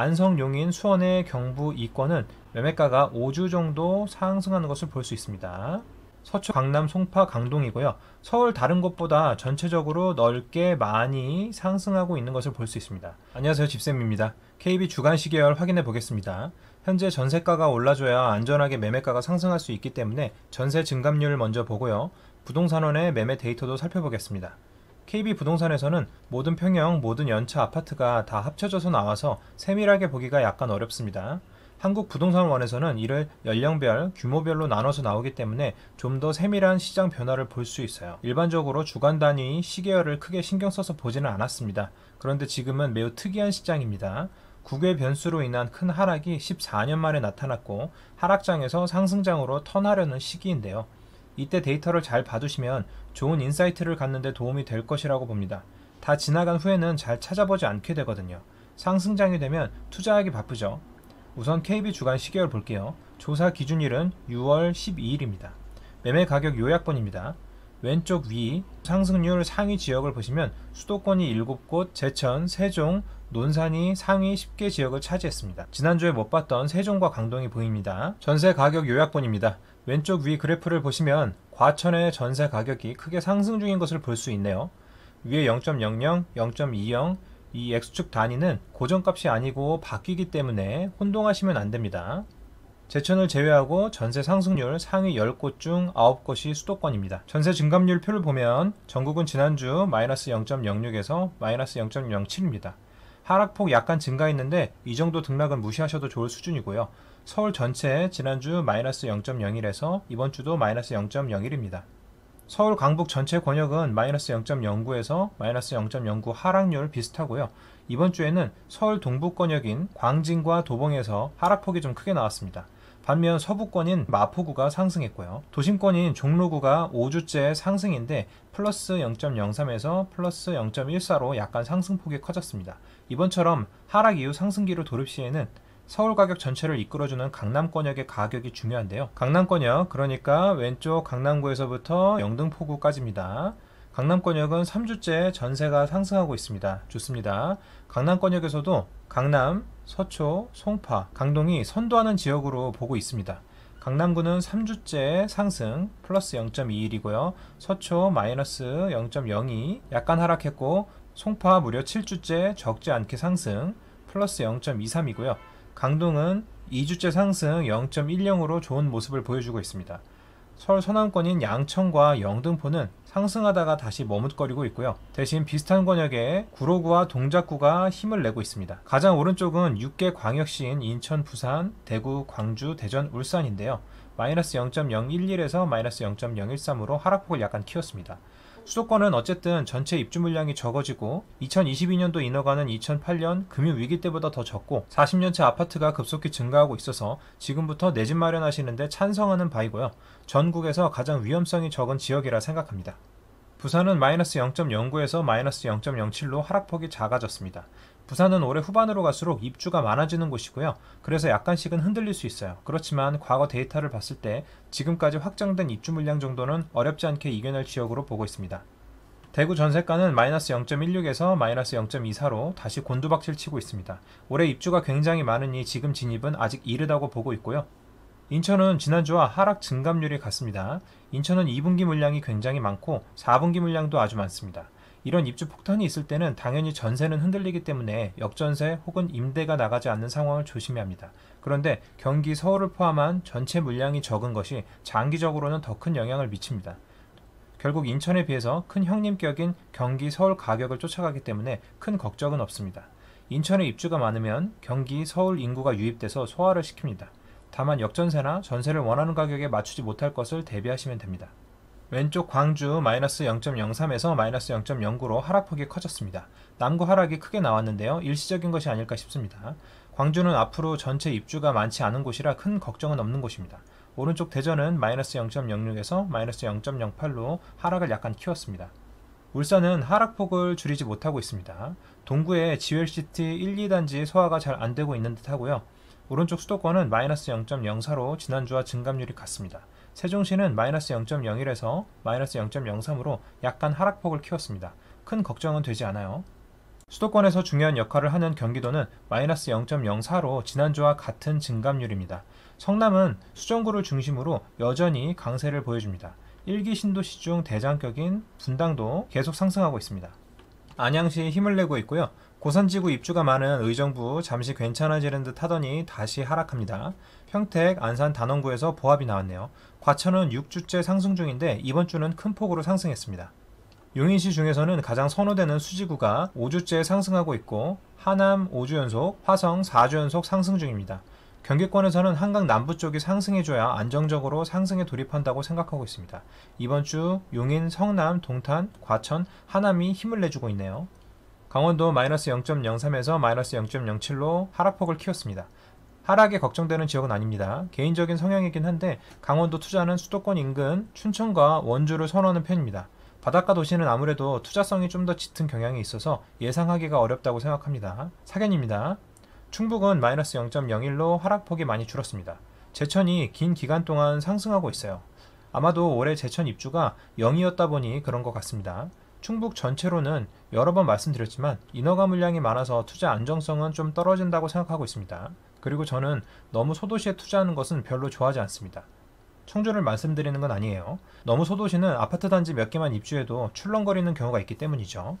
안성 용인 수원의 경부 이권은 매매가가 5주 정도 상승하는 것을 볼 수 있습니다. 서초 강남 송파 강동이고요. 서울 다른 곳보다 전체적으로 넓게 많이 상승하고 있는 것을 볼 수 있습니다. 안녕하세요. 집쌤입니다. KB 주간 시계열 확인해 보겠습니다. 현재 전세가가 올라줘야 안전하게 매매가가 상승할 수 있기 때문에 전세 증감률 먼저 보고요. 부동산원의 매매 데이터도 살펴보겠습니다. KB 부동산에서는 모든 평형, 모든 연차 아파트가 다 합쳐져서 나와서 세밀하게 보기가 약간 어렵습니다. 한국부동산원에서는 이를 연령별, 규모별로 나눠서 나오기 때문에 좀 더 세밀한 시장 변화를 볼 수 있어요. 일반적으로 주간 단위, 시계열을 크게 신경 써서 보지는 않았습니다. 그런데 지금은 매우 특이한 시장입니다. 국외 변수로 인한 큰 하락이 14년 만에 나타났고 하락장에서 상승장으로 턴하려는 시기인데요. 이때 데이터를 잘 봐두시면 좋은 인사이트를 갖는데 도움이 될 것이라고 봅니다. 다 지나간 후에는 잘 찾아보지 않게 되거든요. 상승장이 되면 투자하기 바쁘죠. 우선 KB 주간 시계열 볼게요. 조사 기준일은 6월 12일입니다. 매매 가격 요약본입니다. 왼쪽 위 상승률 상위 지역을 보시면 수도권이 7곳, 제천, 세종, 논산이 상위 10개 지역을 차지했습니다. 지난주에 못 봤던 세종과 강동이 보입니다. 전세 가격 요약본입니다. 왼쪽 위 그래프를 보시면 과천의 전세 가격이 크게 상승 중인 것을 볼 수 있네요. 위에 0.00, 0.20, 이 X축 단위는 고정값이 아니고 바뀌기 때문에 혼동하시면 안됩니다. 제천을 제외하고 전세 상승률 상위 10곳 중 9곳이 수도권입니다. 전세 증감률 표를 보면 전국은 지난주 마이너스 0.06에서 마이너스 0.07입니다. 하락폭 약간 증가했는데 이 정도 등락은 무시하셔도 좋을 수준이고요. 서울 전체 지난주 마이너스 0.01에서 이번 주도 마이너스 0.01입니다. 서울 강북 전체 권역은 마이너스 0.09에서 마이너스 0.09 하락률 비슷하고요. 이번 주에는 서울 동북 권역인 광진과 도봉에서 하락폭이 좀 크게 나왔습니다. 반면 서부권인 마포구가 상승했고요. 도심권인 종로구가 5주째 상승인데 플러스 0.03에서 플러스 0.14로 약간 상승폭이 커졌습니다. 이번처럼 하락 이후 상승기로 돌입 시에는 서울 가격 전체를 이끌어주는 강남권역의 가격이 중요한데요. 강남권역, 그러니까 왼쪽 강남구에서부터 영등포구까지입니다. 강남권역은 3주째 전세가 상승하고 있습니다. 좋습니다. 강남권역에서도 강남, 서초, 송파, 강동이 선도하는 지역으로 보고 있습니다. 강남구는 3주째 상승 플러스 0.21이고요. 서초 마이너스 0.02 약간 하락했고 송파 무려 7주째 적지 않게 상승 플러스 0.23이고요. 강동은 2주째 상승 0.10으로 좋은 모습을 보여주고 있습니다. 서울 서남권인 양천과 영등포는 상승하다가 다시 머뭇거리고 있고요. 대신 비슷한 권역에 구로구와 동작구가 힘을 내고 있습니다. 가장 오른쪽은 6개 광역시인 인천, 부산, 대구, 광주, 대전, 울산인데요. 마이너스 0.011에서 마이너스 0.013으로 하락폭을 약간 키웠습니다. 수도권은 어쨌든 전체 입주 물량이 적어지고 2022년도 인허가는 2008년 금융 위기 때보다 더 적고 40년차 아파트가 급속히 증가하고 있어서 지금부터 내 집 마련하시는데 찬성하는 바이고요. 전국에서 가장 위험성이 적은 지역이라 생각합니다. 부산은 마이너스 0.09에서 마이너스 0.07로 하락폭이 작아졌습니다. 부산은 올해 후반으로 갈수록 입주가 많아지는 곳이고요. 그래서 약간씩은 흔들릴 수 있어요. 그렇지만 과거 데이터를 봤을 때 지금까지 확정된 입주 물량 정도는 어렵지 않게 이겨낼 지역으로 보고 있습니다. 대구 전세가는 마이너스 0.16에서 마이너스 0.24로 다시 곤두박질 치고 있습니다. 올해 입주가 굉장히 많으니 지금 진입은 아직 이르다고 보고 있고요. 인천은 지난주와 하락 증감률이 같습니다. 인천은 2분기 물량이 굉장히 많고 4분기 물량도 아주 많습니다. 이런 입주 폭탄이 있을 때는 당연히 전세는 흔들리기 때문에 역전세 혹은 임대가 나가지 않는 상황을 조심해야 합니다. 그런데 경기 서울을 포함한 전체 물량이 적은 것이 장기적으로는 더 큰 영향을 미칩니다. 결국 인천에 비해서 큰 형님격인 경기 서울 가격을 쫓아가기 때문에 큰 걱정은 없습니다. 인천에 입주가 많으면 경기 서울 인구가 유입돼서 소화를 시킵니다. 다만 역전세나 전세를 원하는 가격에 맞추지 못할 것을 대비하시면 됩니다. 왼쪽 광주 마이너스 0.03에서 마이너스 0.09로 하락폭이 커졌습니다. 남구 하락이 크게 나왔는데요. 일시적인 것이 아닐까 싶습니다. 광주는 앞으로 전체 입주가 많지 않은 곳이라 큰 걱정은 없는 곳입니다. 오른쪽 대전은 마이너스 0.06에서 마이너스 0.08로 하락을 약간 키웠습니다. 울산은 하락폭을 줄이지 못하고 있습니다. 동구의 지웰시티 1, 2단지 소화가 잘 안되고 있는 듯하고요. 오른쪽 수도권은 마이너스 0.04로 지난주와 증감률이 같습니다. 세종시는 마이너스 0.01에서 마이너스 0.03으로 약간 하락폭을 키웠습니다. 큰 걱정은 되지 않아요. 수도권에서 중요한 역할을 하는 경기도는 마이너스 0.04로 지난주와 같은 증감률입니다. 성남은 수정구를 중심으로 여전히 강세를 보여줍니다. 1기 신도시 중 대장격인 분당도 계속 상승하고 있습니다. 안양시 힘을 내고 있고요. 고산지구 입주가 많은 의정부 잠시 괜찮아지는 듯 하더니 다시 하락합니다. 평택, 안산, 단원구에서 보합이 나왔네요. 과천은 6주째 상승 중인데 이번 주는 큰 폭으로 상승했습니다. 용인시 중에서는 가장 선호되는 수지구가 5주째 상승하고 있고 하남 5주 연속, 화성 4주 연속 상승 중입니다. 경기권에서는 한강 남부 쪽이 상승해줘야 안정적으로 상승에 돌입한다고 생각하고 있습니다. 이번 주 용인, 성남, 동탄, 과천, 하남이 힘을 내주고 있네요. 강원도 마이너스 0.03에서 마이너스 0.07로 하락폭을 키웠습니다. 하락에 걱정되는 지역은 아닙니다. 개인적인 성향이긴 한데 강원도 투자는 수도권 인근 춘천과 원주를 선호하는 편입니다. 바닷가 도시는 아무래도 투자성이 좀 더 짙은 경향이 있어서 예상하기가 어렵다고 생각합니다. 사견입니다. 충북은 마이너스 0.01로 하락폭이 많이 줄었습니다. 제천이 긴 기간 동안 상승하고 있어요. 아마도 올해 제천 입주가 0이었다 보니 그런 것 같습니다. 충북 전체로는 여러 번 말씀드렸지만 인허가 물량이 많아서 투자 안정성은 좀 떨어진다고 생각하고 있습니다. 그리고 저는 너무 소도시에 투자하는 것은 별로 좋아하지 않습니다. 충주를 말씀드리는 건 아니에요. 너무 소도시는 아파트 단지 몇 개만 입주해도 출렁거리는 경우가 있기 때문이죠.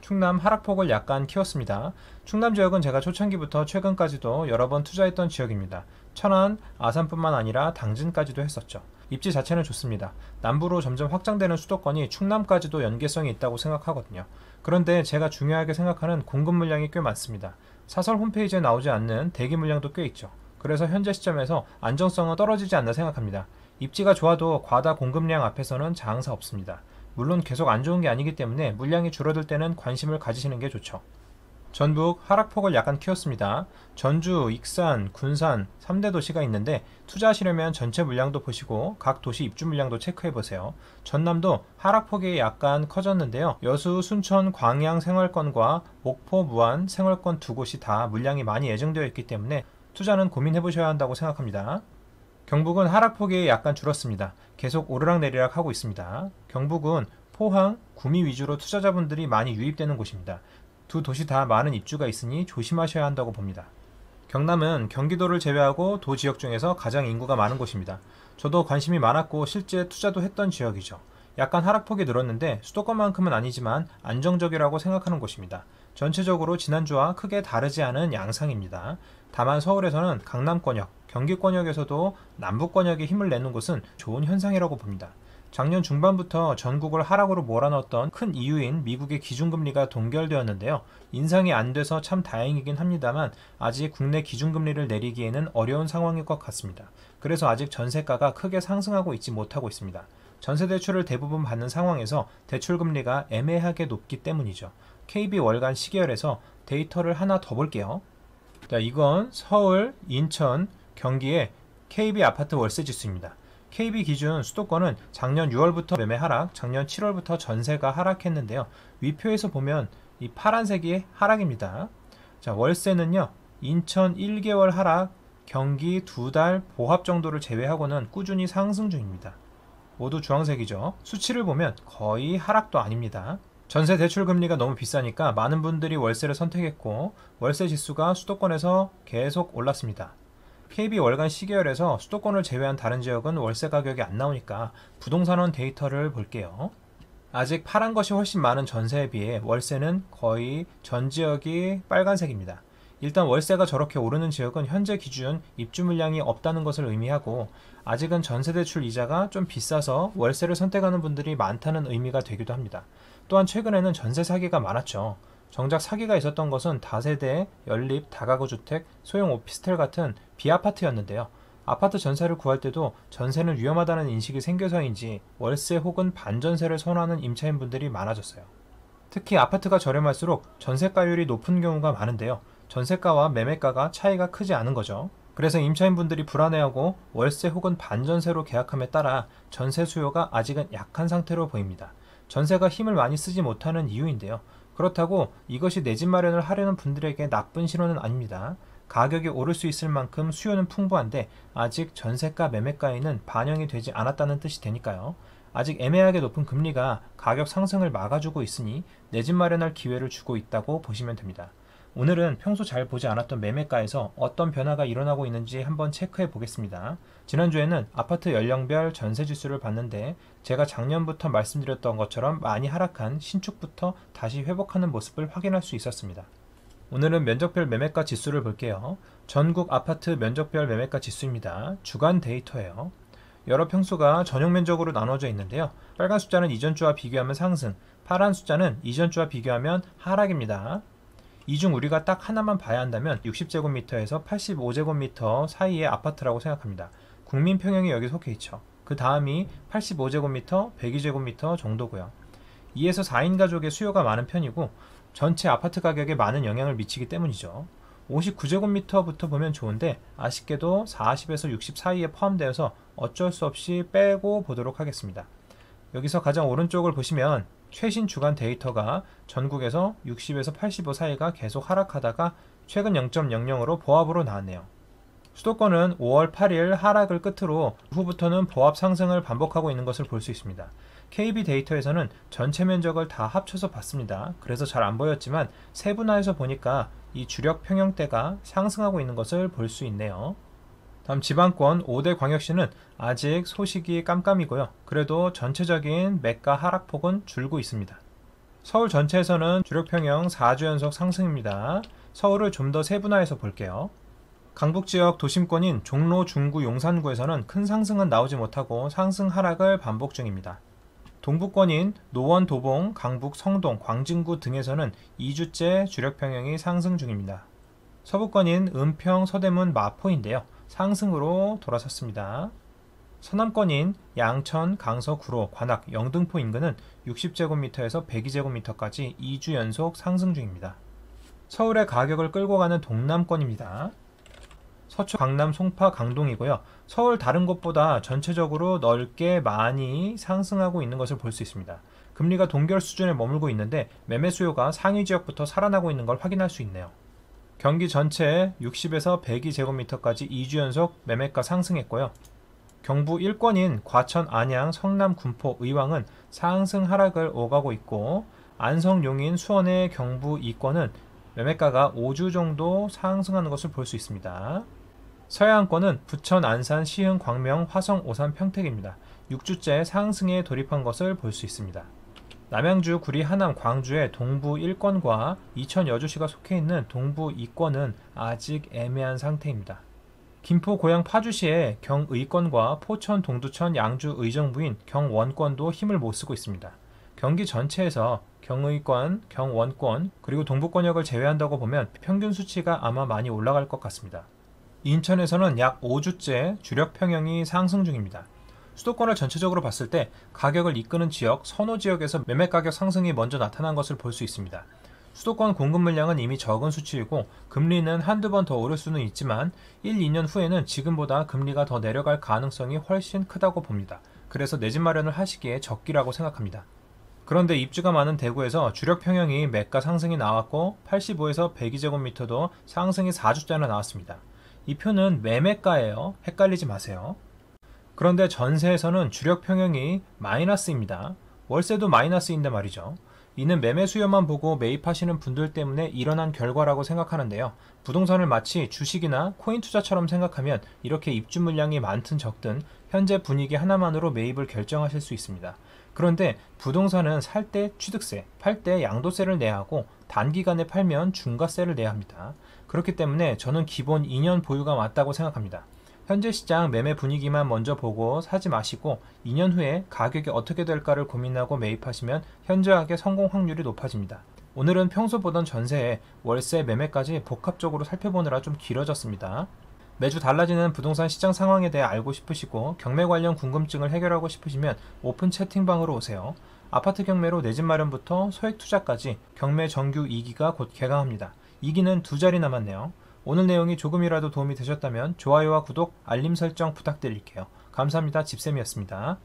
충남 하락폭을 약간 키웠습니다. 충남 지역은 제가 초창기부터 최근까지도 여러 번 투자했던 지역입니다. 천안, 아산뿐만 아니라 당진까지도 했었죠. 입지 자체는 좋습니다. 남부로 점점 확장되는 수도권이 충남까지도 연계성이 있다고 생각하거든요. 그런데 제가 중요하게 생각하는 공급 물량이 꽤 많습니다. 사설 홈페이지에 나오지 않는 대기 물량도 꽤 있죠. 그래서 현재 시점에서 안정성은 떨어지지 않나 생각합니다. 입지가 좋아도 과다 공급량 앞에서는 장사 없습니다. 물론 계속 안 좋은 게 아니기 때문에 물량이 줄어들 때는 관심을 가지시는 게 좋죠. 전북 하락폭을 약간 키웠습니다. 전주, 익산, 군산 3대 도시가 있는데 투자하시려면 전체 물량도 보시고 각 도시 입주 물량도 체크해 보세요. 전남도 하락폭이 약간 커졌는데요. 여수, 순천, 광양 생활권과 목포, 무안 생활권 두 곳이 다 물량이 많이 예정되어 있기 때문에 투자는 고민해 보셔야 한다고 생각합니다. 경북은 하락폭이 약간 줄었습니다. 계속 오르락내리락 하고 있습니다. 경북은 포항, 구미 위주로 투자자분들이 많이 유입되는 곳입니다. 두 도시 다 많은 입주가 있으니 조심하셔야 한다고 봅니다. 경남은 경기도를 제외하고 도 지역 중에서 가장 인구가 많은 곳입니다. 저도 관심이 많았고 실제 투자도 했던 지역이죠. 약간 하락폭이 늘었는데 수도권만큼은 아니지만 안정적이라고 생각하는 곳입니다. 전체적으로 지난주와 크게 다르지 않은 양상입니다. 다만 서울에서는 강남권역, 경기권역에서도 남북권역에 힘을 내는 곳은 좋은 현상이라고 봅니다. 작년 중반부터 전국을 하락으로 몰아넣었던 큰 이유인 미국의 기준금리가 동결되었는데요. 인상이 안 돼서 참 다행이긴 합니다만 아직 국내 기준금리를 내리기에는 어려운 상황일 것 같습니다. 그래서 아직 전세가가 크게 상승하고 있지 못하고 있습니다. 전세 대출을 대부분 받는 상황에서 대출 금리가 애매하게 높기 때문이죠. KB 월간 시계열에서 데이터를 하나 더 볼게요. 자, 이건 서울, 인천, 경기의 KB 아파트 월세 지수입니다. KB 기준 수도권은 작년 6월부터 매매 하락, 작년 7월부터 전세가 하락했는데요. 위표에서 보면 이 파란색이 하락입니다. 자, 월세는요. 인천 1개월 하락, 경기 두달 보합 정도를 제외하고는 꾸준히 상승 중입니다. 모두 주황색이죠. 수치를 보면 거의 하락도 아닙니다. 전세 대출 금리가 너무 비싸니까 많은 분들이 월세를 선택했고 월세 지수가 수도권에서 계속 올랐습니다. KB 월간 시계열에서 수도권을 제외한 다른 지역은 월세 가격이 안 나오니까 부동산원 데이터를 볼게요. 아직 파란 것이 훨씬 많은 전세에 비해 월세는 거의 전 지역이 빨간색입니다. 일단 월세가 저렇게 오르는 지역은 현재 기준 입주 물량이 없다는 것을 의미하고 아직은 전세대출 이자가 좀 비싸서 월세를 선택하는 분들이 많다는 의미가 되기도 합니다. 또한 최근에는 전세 사기가 많았죠. 정작 사기가 있었던 것은 다세대, 연립, 다가구 주택, 소형 오피스텔 같은 비아파트였는데요. 아파트 전세를 구할 때도 전세는 위험하다는 인식이 생겨서인지 월세 혹은 반전세를 선호하는 임차인분들이 많아졌어요. 특히 아파트가 저렴할수록 전세가율이 높은 경우가 많은데요. 전세가와 매매가가 차이가 크지 않은 거죠. 그래서 임차인분들이 불안해하고 월세 혹은 반전세로 계약함에 따라 전세 수요가 아직은 약한 상태로 보입니다. 전세가 힘을 많이 쓰지 못하는 이유인데요. 그렇다고 이것이 내 집 마련을 하려는 분들에게 나쁜 신호는 아닙니다. 가격이 오를 수 있을 만큼 수요는 풍부한데 아직 전세가 매매가에는 반영이 되지 않았다는 뜻이 되니까요. 아직 애매하게 높은 금리가 가격 상승을 막아주고 있으니 내 집 마련할 기회를 주고 있다고 보시면 됩니다. 오늘은 평소 잘 보지 않았던 매매가에서 어떤 변화가 일어나고 있는지 한번 체크해 보겠습니다. 지난주에는 아파트 연령별 전세 지수를 봤는데 제가 작년부터 말씀드렸던 것처럼 많이 하락한 신축부터 다시 회복하는 모습을 확인할 수 있었습니다. 오늘은 면적별 매매가 지수를 볼게요. 전국 아파트 면적별 매매가 지수입니다. 주간 데이터예요. 여러 평수가 전용 면적으로 나눠져 있는데요. 빨간 숫자는 이전 주와 비교하면 상승, 파란 숫자는 이전 주와 비교하면 하락입니다. 이 중 우리가 딱 하나만 봐야 한다면 60제곱미터에서 85제곱미터 사이의 아파트라고 생각합니다. 국민 평형이 여기 속해 있죠. 그 다음이 85제곱미터, 102제곱미터 정도고요. 2에서 4인 가족의 수요가 많은 편이고 전체 아파트 가격에 많은 영향을 미치기 때문이죠. 59제곱미터부터 보면 좋은데 아쉽게도 40에서 60 사이에 포함되어서 어쩔 수 없이 빼고 보도록 하겠습니다. 여기서 가장 오른쪽을 보시면 최신 주간 데이터가 전국에서 60에서 85 사이가 계속 하락하다가 최근 0.00으로 보합으로 나왔네요. 수도권은 5월 8일 하락을 끝으로 후부터는 보합 상승을 반복하고 있는 것을 볼 수 있습니다. KB 데이터에서는 전체 면적을 다 합쳐서 봤습니다. 그래서 잘 안 보였지만 세분화해서 보니까 이 주력 평형대가 상승하고 있는 것을 볼 수 있네요. 다음 지방권 5대 광역시는 아직 소식이 깜깜이고요. 그래도 전체적인 매가 하락폭은 줄고 있습니다. 서울 전체에서는 주력평형 4주 연속 상승입니다. 서울을 좀 더 세분화해서 볼게요. 강북 지역 도심권인 종로, 중구, 용산구에서는 큰 상승은 나오지 못하고 상승 하락을 반복 중입니다. 동북권인 노원, 도봉, 강북, 성동, 광진구 등에서는 2주째 주력 평형이 상승 중입니다. 서부권인 은평, 서대문, 마포인데요. 상승으로 돌아섰습니다. 서남권인 양천, 강서, 구로, 관악, 영등포 인근은 60제곱미터에서 102제곱미터까지 2주 연속 상승 중입니다. 서울의 가격을 끌고 가는 동남권입니다. 서초 강남 송파 강동이고요. 서울 다른 곳보다 전체적으로 넓게 많이 상승하고 있는 것을 볼 수 있습니다. 금리가 동결 수준에 머물고 있는데 매매 수요가 상위 지역부터 살아나고 있는 걸 확인할 수 있네요. 경기 전체 60에서 102제곱미터까지 2주 연속 매매가 상승했고요. 경부 1권인 과천, 안양, 성남, 군포, 의왕은 상승 하락을 오가고 있고 안성, 용인, 수원의 경부 2권은 매매가가 5주 정도 상승하는 것을 볼 수 있습니다. 서해안권은 부천, 안산, 시흥, 광명, 화성, 오산, 평택입니다. 6주째 상승에 돌입한 것을 볼 수 있습니다. 남양주, 구리, 하남, 광주의 동부 1권과 이천 여주시가 속해 있는 동부 2권은 아직 애매한 상태입니다. 김포 고양 파주시의 경의권과 포천, 동두천, 양주 의정부인 경원권도 힘을 못 쓰고 있습니다. 경기 전체에서 경의권, 경원권, 그리고 동부권역을 제외한다고 보면 평균 수치가 아마 많이 올라갈 것 같습니다. 인천에서는 약 5주째 주력 평형이 상승 중입니다. 수도권을 전체적으로 봤을 때 가격을 이끄는 지역, 선호 지역에서 매매 가격 상승이 먼저 나타난 것을 볼 수 있습니다. 수도권 공급 물량은 이미 적은 수치이고 금리는 한두 번 더 오를 수는 있지만 1, 2년 후에는 지금보다 금리가 더 내려갈 가능성이 훨씬 크다고 봅니다. 그래서 내 집 마련을 하시기에 적기라고 생각합니다. 그런데 입주가 많은 대구에서 주력 평형이 매가 상승이 나왔고 85에서 102제곱미터도 상승이 4주째나 나왔습니다. 이 표는 매매가예요. 헷갈리지 마세요. 그런데 전세에서는 주력 평형이 마이너스입니다. 월세도 마이너스인데 말이죠. 이는 매매 수요만 보고 매입하시는 분들 때문에 일어난 결과라고 생각하는데요. 부동산을 마치 주식이나 코인 투자처럼 생각하면 이렇게 입주 물량이 많든 적든 현재 분위기 하나만으로 매입을 결정하실 수 있습니다. 그런데 부동산은 살 때 취득세, 팔 때 양도세를 내야 하고 단기간에 팔면 중과세를 내야 합니다. 그렇기 때문에 저는 기본 2년 보유가 맞다고 생각합니다. 현재 시장 매매 분위기만 먼저 보고 사지 마시고 2년 후에 가격이 어떻게 될까를 고민하고 매입하시면 현저하게 성공 확률이 높아집니다. 오늘은 평소 보던 전세에 월세 매매까지 복합적으로 살펴보느라 좀 길어졌습니다. 매주 달라지는 부동산 시장 상황에 대해 알고 싶으시고 경매 관련 궁금증을 해결하고 싶으시면 오픈 채팅방으로 오세요. 아파트 경매로 내 집 마련부터 소액 투자까지 경매 정규 2기가 곧 개강합니다. 이기는 두 자리 남았네요. 오늘 내용이 조금이라도 도움이 되셨다면 좋아요와 구독, 알림 설정 부탁드릴게요. 감사합니다. 집쌤이었습니다.